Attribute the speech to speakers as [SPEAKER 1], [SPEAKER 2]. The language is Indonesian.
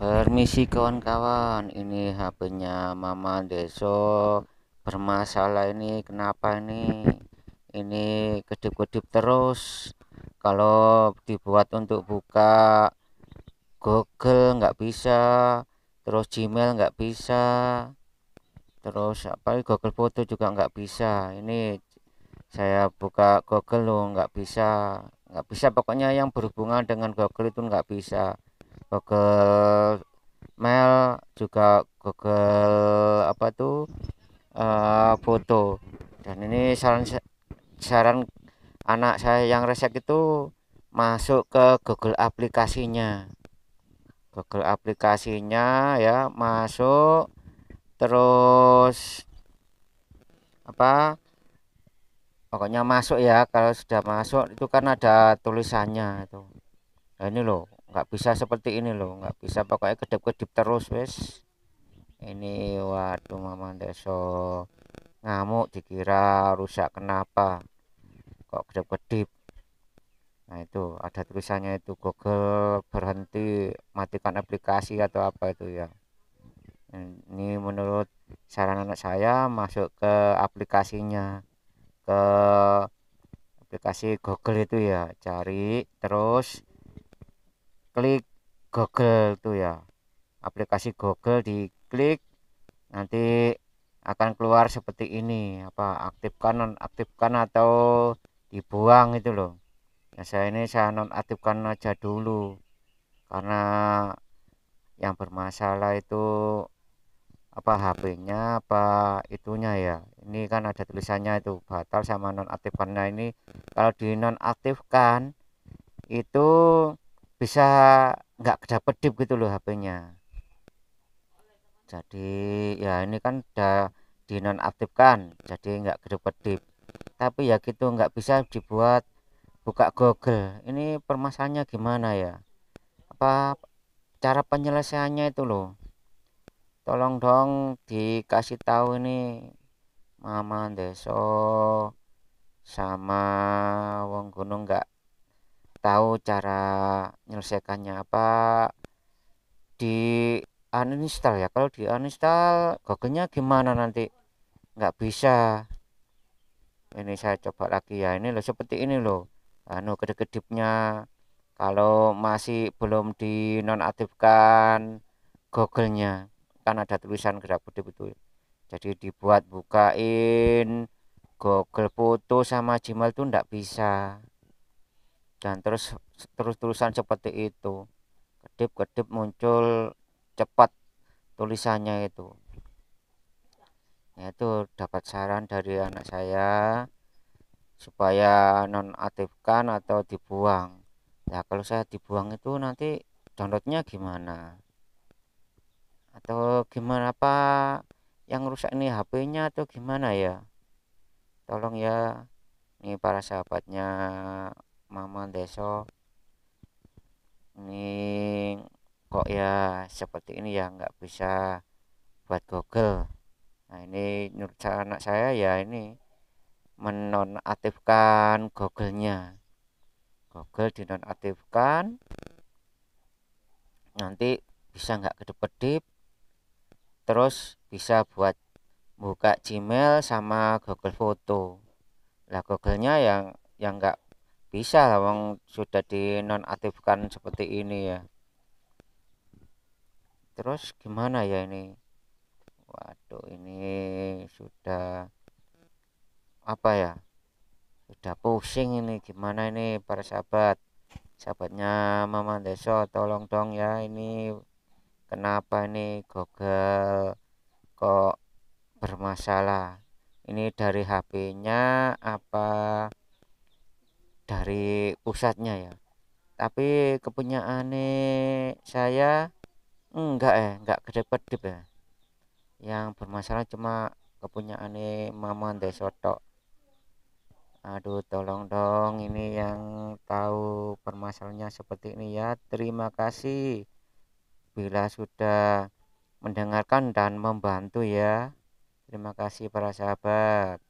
[SPEAKER 1] Permisi kawan-kawan, ini HP-nya Mama Deso bermasalah ini. Kenapa ini? Ini kedip-kedip terus. Kalau dibuat untuk buka Google nggak bisa, terus Gmail nggak bisa, terus apa Google Foto juga nggak bisa. Ini saya buka Google loh nggak bisa, nggak bisa. Pokoknya yang berhubungan dengan Google itu nggak bisa. Google Mail juga Google apa tuh eh, uh, foto dan ini saran saran anak saya yang resek itu masuk ke Google aplikasinya Google aplikasinya ya masuk terus apa pokoknya masuk ya kalau sudah masuk itu kan ada tulisannya itu nah, ini loh nggak bisa seperti ini loh nggak bisa pokoknya kedip-kedip terus wes ini waduh mama deso ngamuk dikira rusak kenapa kok kedip-kedip nah itu ada tulisannya itu Google berhenti matikan aplikasi atau apa itu ya ini menurut saran anak saya masuk ke aplikasinya ke aplikasi Google itu ya cari terus klik Google tuh ya aplikasi Google diklik nanti akan keluar seperti ini apa aktifkan nonaktifkan atau dibuang itu loh ya saya ini saya nonaktifkan aja dulu karena yang bermasalah itu apa HP-nya apa itunya ya ini kan ada tulisannya itu batal sama nonaktifkannya ini kalau di nonaktifkan itu bisa nggak kedapet gitu loh HP-nya jadi ya ini kan udah dinonaktifkan jadi nggak kedap dip tapi ya gitu nggak bisa dibuat buka Google ini permasalahannya gimana ya apa cara penyelesaiannya itu loh tolong dong dikasih tahu ini Mama Deso sama Wong Gunung nggak tahu cara menyelesaikannya apa di uninstall ya kalau di uninstall gogelnya gimana nanti nggak bisa ini saya coba lagi ya ini loh seperti ini loh anu kedip-kedipnya kalau masih belum dinonaktifkan gogelnya kan ada tulisan gerak putih itu jadi dibuat bukain Google Foto sama Gmail tuh ndak bisa dan terus terus-terusan seperti itu kedip-kedip muncul cepat tulisannya itu itu dapat saran dari anak saya supaya nonaktifkan atau dibuang ya kalau saya dibuang itu nanti downloadnya gimana atau gimana apa yang rusak ini HP-nya atau gimana ya tolong ya ini para sahabatnya mama deso ini kok ya seperti ini ya nggak bisa buat Google nah ini menurut anak saya ya ini menonaktifkan Google-nya Google dinonaktifkan nanti bisa nggak kedip kedip terus bisa buat buka Gmail sama Google Foto lah Google-nya yang yang nggak bisa lah wong sudah dinonaktifkan seperti ini ya terus gimana ya ini waduh ini sudah apa ya sudah pusing ini gimana ini para sahabat sahabatnya Mama Deso tolong dong ya ini kenapa ini Google kok bermasalah ini dari HP-nya apa dari pusatnya ya tapi kepunyaan saya enggak ya enggak kedep-kedep ya yang bermasalah cuma kepunyaan mama desoto aduh tolong dong ini yang tahu permasalahannya seperti ini ya terima kasih bila sudah mendengarkan dan membantu ya terima kasih para sahabat